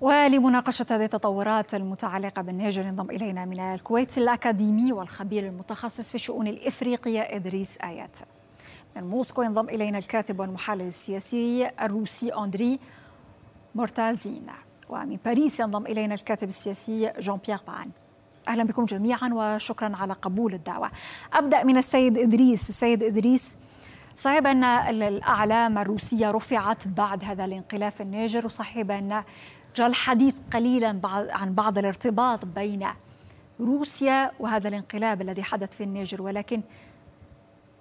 ولمناقشة هذه التطورات المتعلقة بالنيجر ينضم إلينا من الكويت الأكاديمي والخبير المتخصص في الشؤون الإفريقية إدريس آيات من موسكو ينضم إلينا الكاتب والمحلل السياسي الروسي أندري مورتازين ومن باريس ينضم إلينا الكاتب السياسي جون بيير بان أهلا بكم جميعا وشكرا على قبول الدعوة أبدأ من السيد إدريس السيد إدريس صحيح أن الأعلام الروسية رفعت بعد هذا الانقلاب في النيجر وصحيح أن جاء الحديث قليلا عن بعض الارتباط بين روسيا وهذا الانقلاب الذي حدث في النيجر ولكن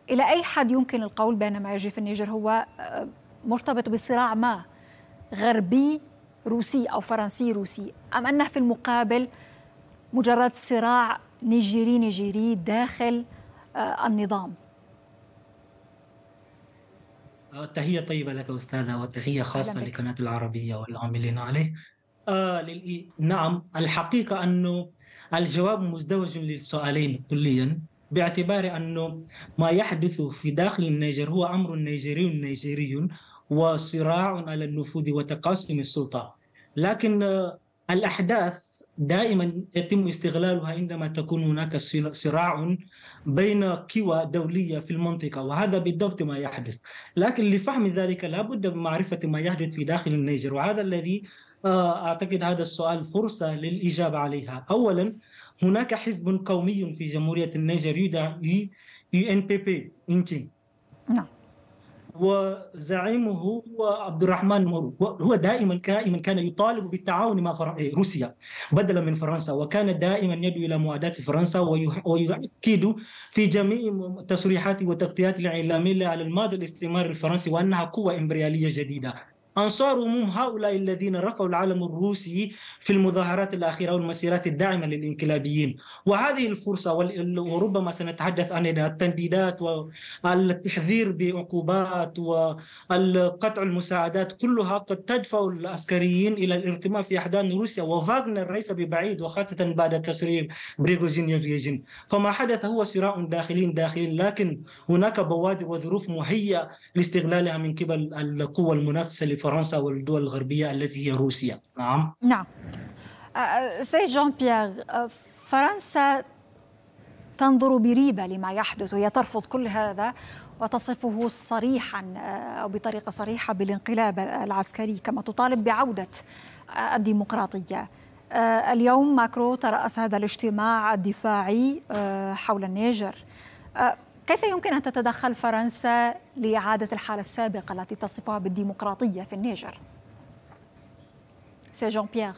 إلى أي حد يمكن القول بأن ما يجري في النيجر هو آه، مرتبط بصراع ما غربي روسي أو فرنسي روسي أم أنه في المقابل مجرد صراع نيجيري نيجيري داخل آه، النظام آه، تحية طيبة لك أستاذة وتحية خاصة لقناة العربية والعاملين عليه آه نعم الحقيقة أنه الجواب مزدوج للسؤالين كليا باعتبار أنه ما يحدث في داخل النيجر هو أمر نيجري نيجري وصراع على النفوذ وتقاسم السلطة لكن آه الأحداث دائما يتم استغلالها عندما تكون هناك صراع بين قوى دولية في المنطقة وهذا بالضبط ما يحدث لكن لفهم ذلك لا بد من معرفة ما يحدث في داخل النيجر وهذا الذي أعتقد هذا السؤال فرصة للإجابة عليها أولا هناك حزب قومي في جمهورية النيجر يدعى UNPP إنتي نعم وزعيمه هو عبد الرحمن مورو هو دائما دائما كان يطالب بالتعاون مع إيه، روسيا بدلا من فرنسا وكان دائما يدعو الى معاداه فرنسا ويؤكد في جميع تصريحاته وتغطياته الاعلاميه على الماضي الاستعماري الفرنسي وانها قوه امبرياليه جديده أنصار هم هؤلاء الذين رفعوا العلم الروسي في المظاهرات الأخيرة والمسيرات الداعمة للإنقلابيين وهذه الفرصة وربما سنتحدث عن التنديدات والتحذير بعقوبات والقطع المساعدات كلها قد تدفع العسكريين إلى الارتماء في أحضان روسيا وفاغنر ليس ببعيد وخاصة بعد تسريب بريغوزين يفيجين فما حدث هو صراع داخلي داخلي لكن هناك بوادر وظروف مهيئة لاستغلالها من قبل القوى المنافسة فرنسا والدول الغربية التي هي روسيا نعم نعم أه، أه، سيد جون بيير أه، فرنسا تنظر بريبة لما يحدث هي ترفض كل هذا وتصفه صريحا أو بطريقة صريحة بالانقلاب العسكري كما تطالب بعودة الديمقراطية اليوم ماكرو ترأس هذا الاجتماع الدفاعي حول النيجر كيف يمكن أن تتدخل فرنسا لإعادة الحالة السابقة التي تصفها بالديمقراطية في النيجر؟ سي جون بيير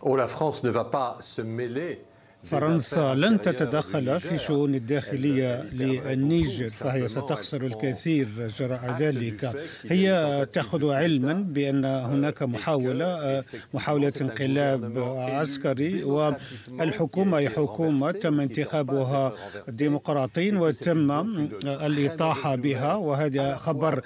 Oh, la France ne va pas se mêler فرنسا لن تتدخل في شؤون الداخلية للنيجر فهي ستخسر الكثير جراء ذلك هي تأخذ علما بأن هناك محاولة محاولة انقلاب عسكري والحكومة هي حكومة تم انتخابها ديمقراطيين وتم الإطاحة بها وهذا خبر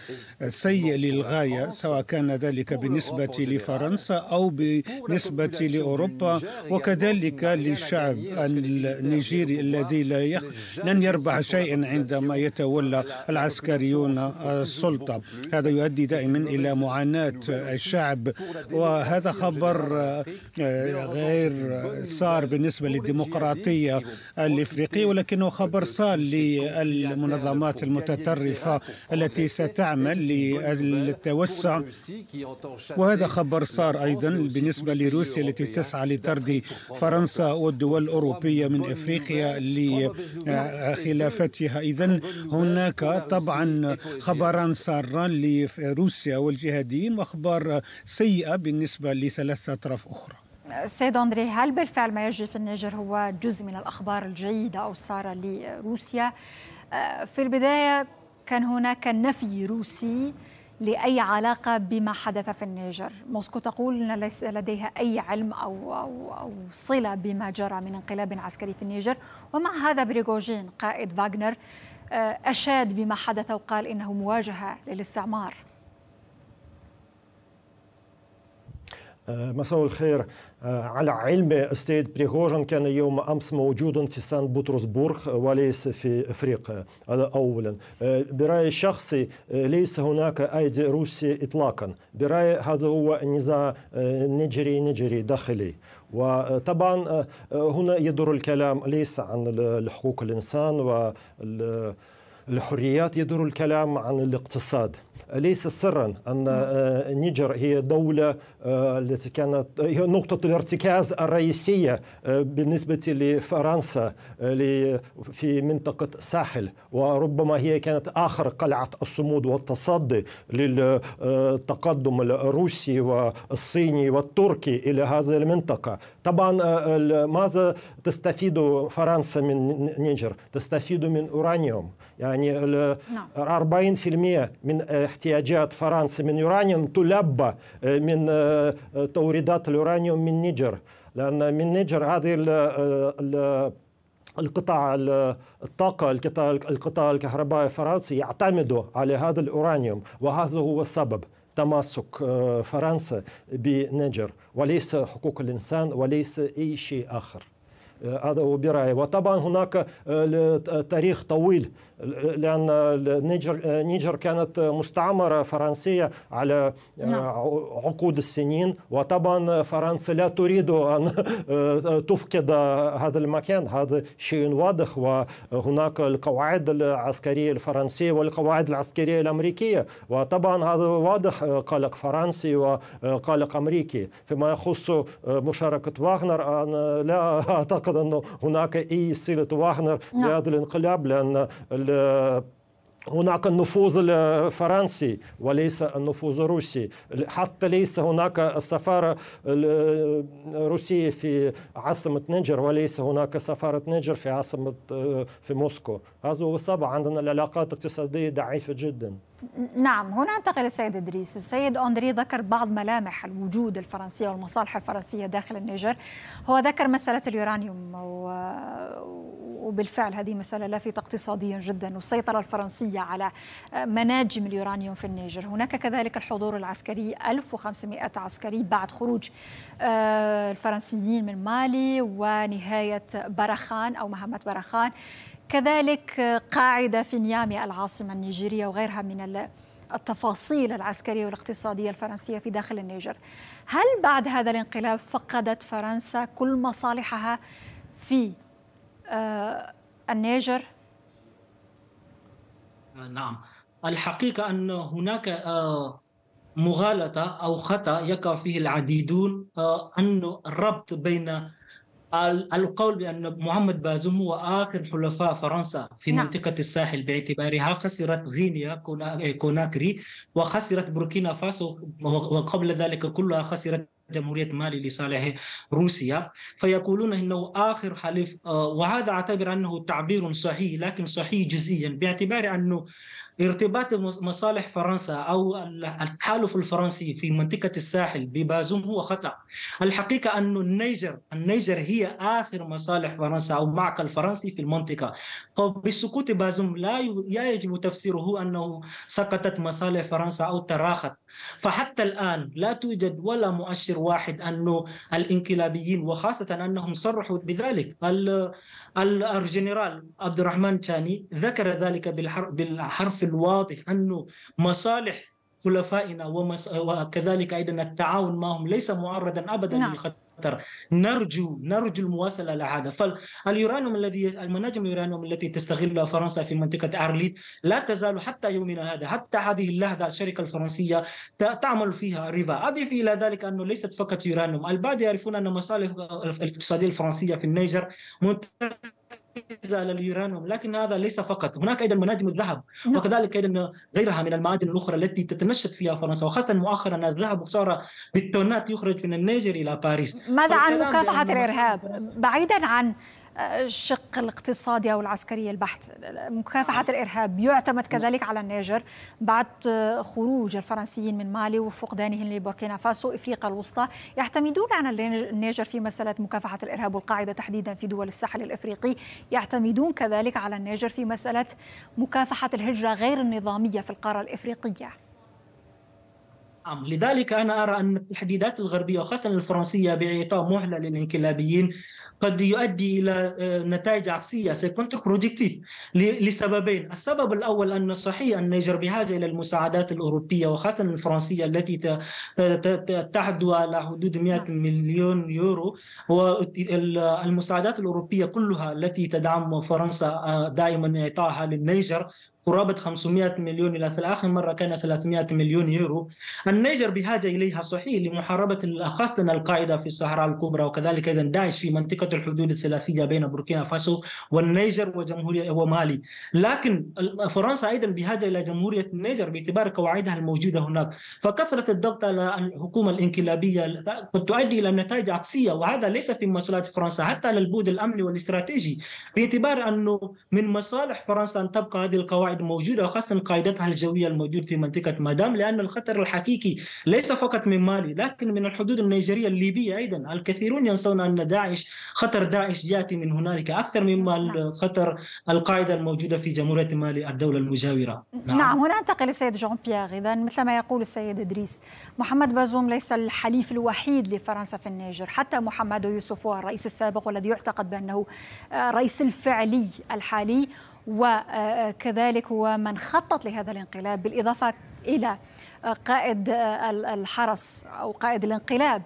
سيء للغاية سواء كان ذلك بالنسبة لفرنسا أو بالنسبة لأوروبا وكذلك للشعب النيجيري الذي لا يخ... لن يربح شيئا عندما يتولى العسكريون السلطة هذا يؤدي دائما إلى معاناة الشعب وهذا خبر غير صار بالنسبة للديمقراطية الإفريقية ولكنه خبر صار للمنظمات المتطرفة التي ستعمل للتوسع وهذا خبر صار أيضا بالنسبة لروسيا التي تسعى لطرد فرنسا والدول الأوروبية من إفريقيا لخلافتها إذا هناك طبعا خبرا سارا لروسيا والجهاديين وأخبار سيئة بالنسبة لثلاث أطراف أخرى سيد أندري هل بالفعل ما يجري في النيجر هو جزء من الأخبار الجيدة أو السارة لروسيا آه، في البداية كان هناك نفي روسي لأي علاقة بما حدث في النيجر موسكو تقول أن ليس لديها أي علم أو, أو, أو صلة بما جرى من انقلاب عسكري في النيجر ومع هذا بريغوجين قائد فاغنر آه، أشاد بما حدث وقال إنه مواجهة للاستعمار آه، مساء الخير آه، على علم استاذ بريغوجن كان يوم امس موجودا في سان بطرسبورغ وليس في افريقيا هذا اولا آه، برايي الشخصي ليس هناك ايدي روسيا اطلاقا برايي هذا هو نزاع نجري نجري داخلي وطبعا هنا يدور الكلام ليس عن حقوق الانسان وال الحريات يدور الكلام عن الاقتصاد ليس سرا ان النيجر آه، هي دوله آه، التي كانت هي نقطه الارتكاز الرئيسيه آه، بالنسبه لفرنسا في منطقه الساحل وربما هي كانت اخر قلعه الصمود والتصدي للتقدم الروسي والصيني والتركي الى هذه المنطقه طبعا ماذا تستفيد فرنسا من نيجر تستفيد من اورانيوم يعني يعني 40% نعم. من احتياجات فرنسا من يورانيوم تلبى آه، من آه، توريدات اليورانيوم من نيجر لأن من نيجر هذه ال آه، القطاع الطاقة القطاع, القطاع الكهربائي الفرنسي يعتمد على هذا الأورانيوم وهذا هو سبب تمسك فرنسا بنيجر وليس حقوق الإنسان وليس أي شيء آخر آه، وبراية وطبعا هناك آه، تاريخ طويل لأن آه، نيجر, نيجر كانت مستعمرة فرنسية على نعم. عقود السنين وطبعا فرنسا لا تريد أن تفقد هذا المكان هذا شيء واضح وهناك القواعد العسكرية الفرنسية والقواعد العسكرية الأمريكية وطبعا هذا واضح قلق فرنسي وقلق أمريكي فيما يخص مشاركة واغنر أنا لا أعتقد مثلا هناك اي سيره واغنر نعم. لهذا الانقلاب لان هناك النفوذ الفرنسي وليس النفوذ الروسي حتى ليس هناك سفارة الروسية في عاصمة نيجر وليس هناك سفارة نيجر في عاصمة في موسكو هذا هو سبب عندنا العلاقات الاقتصادية ضعيفة جدا نعم هنا انتقل السيد ادريس السيد اندري ذكر بعض ملامح الوجود الفرنسيه والمصالح الفرنسيه داخل النيجر هو ذكر مساله اليورانيوم و... وبالفعل هذه مسألة لافتة اقتصاديا جدا والسيطرة الفرنسية على مناجم اليورانيوم في النيجر هناك كذلك الحضور العسكري 1500 عسكري بعد خروج آه، الفرنسيين من مالي ونهاية برخان أو مهمة برخان كذلك آه، قاعدة في نيامي العاصمة النيجيرية وغيرها من التفاصيل العسكرية والاقتصادية الفرنسية في داخل النيجر هل بعد هذا الانقلاب فقدت فرنسا كل مصالحها في آه، النيجر آه، نعم الحقيقة أن هناك آه، مغالطة أو خطأ يقع فيه العديدون أن الربط بين القول بأن محمد بازوم هو آخر حلفاء فرنسا في نعم. منطقة الساحل باعتبارها خسرت غينيا كوناكري وخسرت بوركينا فاسو وقبل ذلك كلها خسرت جمهورية مالي لصالح روسيا فيقولون أنه آخر حلف آه، وهذا أعتبر أنه تعبير صحيح لكن صحيح جزئيا باعتبار أنه ارتباط مصالح فرنسا أو التحالف الفرنسي في منطقة الساحل ببازوم هو خطأ الحقيقة أن النيجر النيجر هي آخر مصالح فرنسا أو معقل فرنسي في المنطقة فبسقوط بازوم لا يجب تفسيره أنه سقطت مصالح فرنسا أو تراخت فحتى الآن لا توجد ولا مؤشر واحد أنه الإنقلابيين وخاصة أنهم صرحوا بذلك الجنرال عبد الرحمن تاني ذكر ذلك بالحرف الواضح أنه مصالح خلفائنا وكذلك أيضا التعاون معهم ليس معرضا أبدا نعم. للخطر قطر نرجو نرجو المواصلة لهذا فاليورانيوم الذي المناجم اليورانيوم التي تستغلها فرنسا في منطقة أرليت لا تزال حتى يومنا هذا حتى هذه اللحظة الشركة الفرنسية تعمل فيها ريفا أضف إلى ذلك أنه ليست فقط يورانيوم البعض يعرفون أن المصالح الاقتصادية الفرنسية في النيجر منتشرة على اليورانيوم لكن هذا ليس فقط هناك ايضا مناجم الذهب نعم. وكذلك ايضا غيرها من المعادن الاخرى التي تتنشط فيها فرنسا وخاصه مؤخرا الذهب صار بالتونات يخرج من النيجر الى باريس ماذا عن مكافحه الارهاب بعيدا عن الشق الاقتصادي او العسكري البحت مكافحه نعم. الارهاب يعتمد نعم. كذلك على النيجر بعد خروج الفرنسيين من مالي وفقدانهم لبوركينا فاسو افريقيا الوسطى يعتمدون على النيجر في مساله مكافحه الارهاب والقاعده تحديدا في دول الساحل الافريقي يعتمدون كذلك على النيجر في مساله مكافحه الهجره غير النظاميه في القاره الافريقيه نعم لذلك أنا أرى أن التحديدات الغربية وخاصة الفرنسية بإعطاء مهلة للانقلابيين قد يؤدي إلى آه، نتائج عكسية سيكونتر برودكتيف لسببين السبب الأول أن صحيح أن النيجر بحاجة إلى المساعدات الأوروبية وخاصة الفرنسية التي تعدو على حدود 100 نعم. مليون يورو والمساعدات الأوروبية كلها التي تدعم فرنسا آه، دائما اعطائها للنيجر قرابة 500 مليون إلى آخر مرة كان 300 مليون يورو النيجر بحاجة إليها صحيح لمحاربة خاصة القاعدة في الصحراء الكبرى وكذلك أيضا داعش في منطقة الحدود الثلاثية بين بوركينا فاسو والنيجر وجمهورية ومالي لكن فرنسا أيضا بحاجة إلى جمهورية النيجر باعتبار قواعدها الموجودة هناك فكثرة الضغط على الحكومة الانقلابية قد تؤدي إلى نتائج عكسية وهذا ليس في مصلحة فرنسا حتى على البعد الأمني والاستراتيجي باعتبار أنه من مصالح فرنسا أن تبقى هذه القواعد القواعد موجودة وخاصة قاعدتها الجوية الموجود في منطقة مادام لأن الخطر الحقيقي ليس فقط من مالي لكن من الحدود النيجيرية الليبية أيضا الكثيرون ينسون أن داعش خطر داعش يأتي من هنالك أكثر مما نعم. الخطر القاعدة الموجودة في جمهورية مالي الدولة المجاورة نعم, نعم هنا أنتقل للسيد جون بيير إذا مثل ما يقول السيد إدريس محمد بازوم ليس الحليف الوحيد لفرنسا في النيجر حتى محمد يوسف الرئيس السابق والذي يعتقد بأنه الرئيس آه، الفعلي الحالي وكذلك هو من خطط لهذا الانقلاب بالإضافة إلى قائد الحرس أو قائد الانقلاب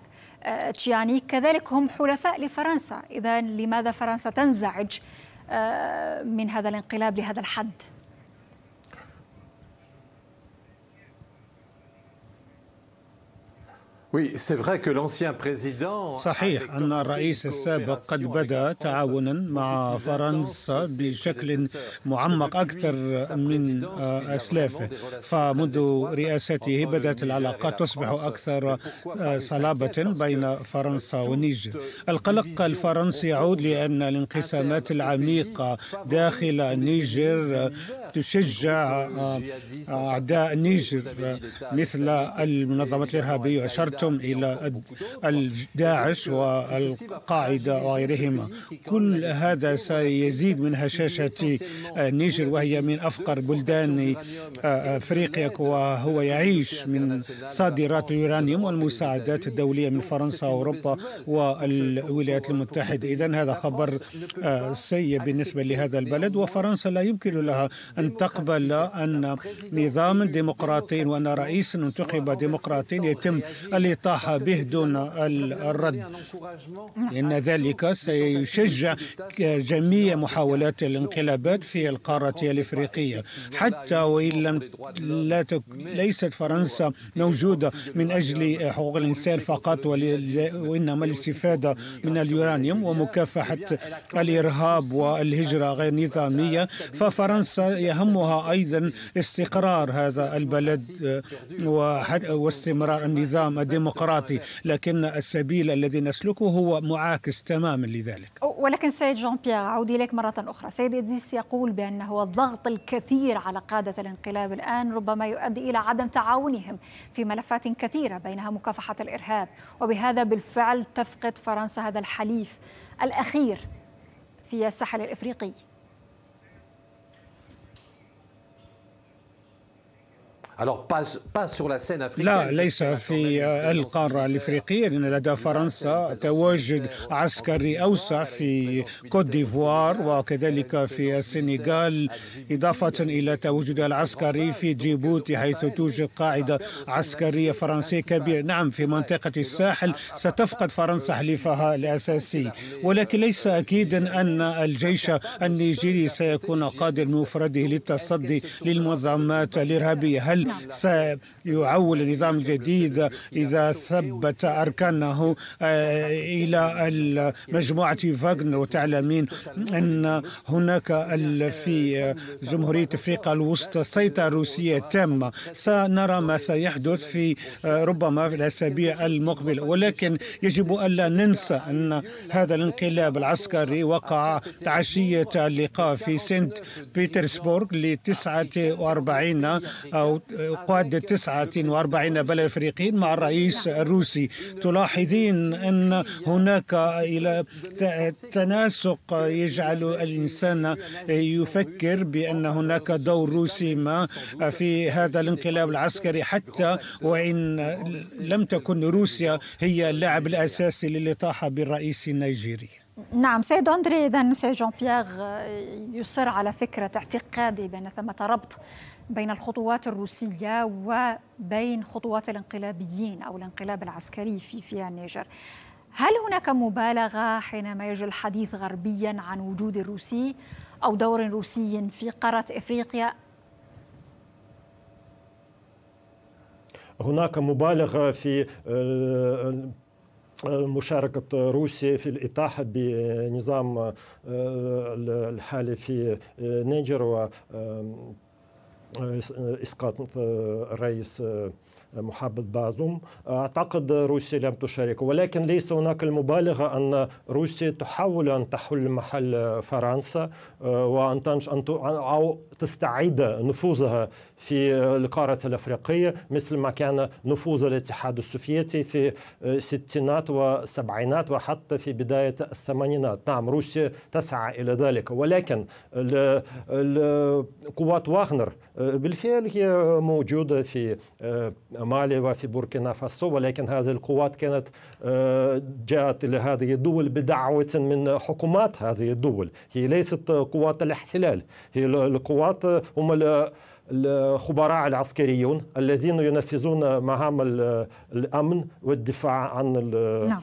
تشياني كذلك هم حلفاء لفرنسا إذا لماذا فرنسا تنزعج آه، من هذا الانقلاب لهذا الحد؟ صحيح أن الرئيس السابق قد بدا تعاونا مع فرنسا بشكل معمق أكثر من أسلافه فمنذ رئاسته بدأت العلاقات تصبح أكثر آه، صلابة بين فرنسا والنيجر القلق الفرنسي يعود لأن الانقسامات العميقة داخل النيجر تشجع آه، آه، أعداء نيجر آه، مثل المنظمات الإرهابية أشرتم إلى داعش والقاعدة وغيرهما كل هذا سيزيد من هشاشة نيجر وهي من أفقر بلدان أفريقيا وهو يعيش من صادرات اليورانيوم والمساعدات الدولية من فرنسا وأوروبا والولايات المتحدة إذا هذا خبر سيء بالنسبة لهذا البلد وفرنسا لا يمكن لها أن أن تقبل أن نظام ديمقراطي وأن رئيس انتخب ديمقراطي يتم الإطاحة به دون الرد إن ذلك سيشجع جميع محاولات الانقلابات في القارة الإفريقية حتى وإن لم لا تك... ليست فرنسا موجودة من أجل حقوق الإنسان فقط ول... وإنما الاستفادة من اليورانيوم ومكافحة الإرهاب والهجرة غير نظامية ففرنسا يهمها أيضا استقرار هذا البلد آه، واستمرار النظام الديمقراطي لكن السبيل الذي نسلكه هو معاكس تماما لذلك ولكن سيد جون بيير أعود إليك مرة أخرى سيد اديس يقول بأنه الضغط الكثير على قادة الانقلاب الآن ربما يؤدي إلى عدم تعاونهم في ملفات كثيرة بينها مكافحة الإرهاب وبهذا بالفعل تفقد فرنسا هذا الحليف الأخير في الساحل الإفريقي لا ليس في القارة الإفريقية لأن لدى فرنسا تواجد عسكري أوسع في كوت ديفوار وكذلك في السنغال إضافة إلى تواجد العسكري في جيبوتي حيث توجد قاعدة عسكرية فرنسية كبيرة نعم في منطقة الساحل ستفقد فرنسا حليفها الأساسي ولكن ليس أكيدا أن الجيش النيجيري سيكون قادر بمفرده للتصدي للمنظمات الإرهابية هل سيعول النظام الجديد إذا ثبت أركانه آه، إلى مجموعة فاغنر وتعلمين أن هناك في جمهورية أفريقيا الوسطى سيطرة روسية تامة سنرى ما سيحدث في آه، ربما في الأسابيع المقبلة ولكن يجب ألا ننسى أن هذا الانقلاب العسكري وقع عشية اللقاء في سنت بيترسبورغ لتسعة وأربعين أو قعد 49 بلد افريقيين مع الرئيس الروسي تلاحظين ان هناك الى تناسق يجعل الانسان يفكر بان هناك دور روسي ما في هذا الانقلاب العسكري حتى وان لم تكن روسيا هي اللاعب الاساسي للاطاحه بالرئيس النيجيري نعم سيد أندري إذا سيد جون بيير يصر على فكرة اعتقادي بأن ثمة ربط بين الخطوات الروسية وبين خطوات الانقلابيين أو الانقلاب العسكري في في النيجر هل هناك مبالغة حينما يجري الحديث غربيا عن وجود الروسي أو دور روسي في قارة إفريقيا هناك مبالغة في آه، آه، مشاركة روسيا في الإطاحة بنظام آه، الحالي في نيجر و uh, is, uh, is محبط بعضهم أعتقد روسيا لم تشارك ولكن ليس هناك المبالغة أن روسيا تحاول أن تحل محل فرنسا آه، وأن تنش أن أو تستعيد نفوذها في القارة الأفريقية مثل ما كان نفوذ الاتحاد السوفيتي في الستينات والسبعينات وحتى في بداية الثمانينات نعم روسيا تسعى إلى ذلك ولكن قوات واغنر آه، بالفعل هي موجودة في آه، مالي وفي بوركينا فاسو ولكن هذه القوات كانت جاءت إلى هذه الدول بدعوة من حكومات هذه الدول هي ليست قوات الاحتلال هي القوات هم الخبراء العسكريون الذين ينفذون مهام الأمن والدفاع عن نعم.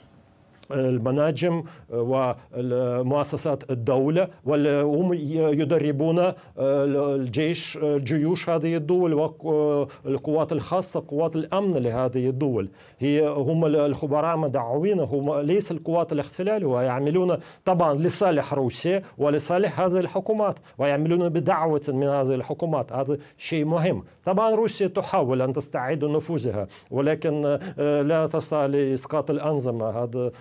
المناجم ومؤسسات الدولة وهم يدربون الجيش جيوش هذه الدول والقوات الخاصة قوات الأمن لهذه الدول هي هم الخبراء مدعوين هم ليس القوات الاحتلال ويعملون طبعا لصالح روسيا ولصالح هذه الحكومات ويعملون بدعوة من هذه الحكومات هذا شيء مهم طبعا روسيا تحاول أن تستعيد نفوذها ولكن لا تستطيع لإسقاط الأنظمة هذا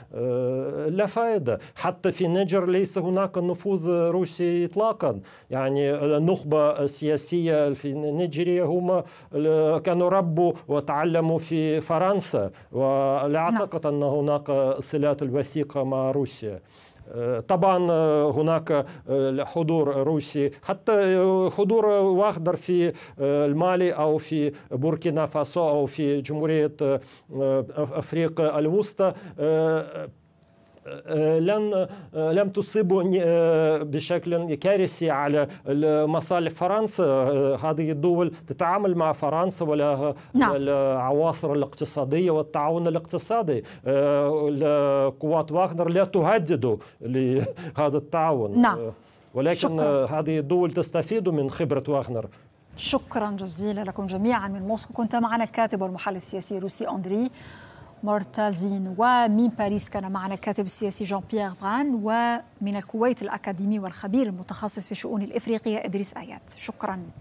لا فائدة حتى في نجر ليس هناك نفوذ روسي إطلاقا يعني النخبة السياسية في نيجيريا هم كانوا ربوا وتعلموا في فرنسا ولا أعتقد أن هناك صلات الوثيقة مع روسيا طبعا آه، هناك آه، حضور روسي حتى آه، حضور واخدر في المالي أو في بوركينا فاسو أو في جمهورية أفريقيا الوسطى لن لم تصيبوا بشكل كارثي على مصالح فرنسا هذه الدول تتعامل مع فرنسا ولا نعم. العواصر الاقتصادية والتعاون الاقتصادي قوات واغنر لا تهدد لهذا التعاون نعم. ولكن شكرا. هذه الدول تستفيد من خبرة واغنر شكرا جزيلا لكم جميعا من موسكو كنت معنا الكاتب والمحلل السياسي الروسي أندري مرتزين ومن باريس كان معنا الكاتب السياسي جان بيير بران ومن الكويت الأكاديمي والخبير المتخصص في الشؤون الإفريقية إدريس آيات شكرا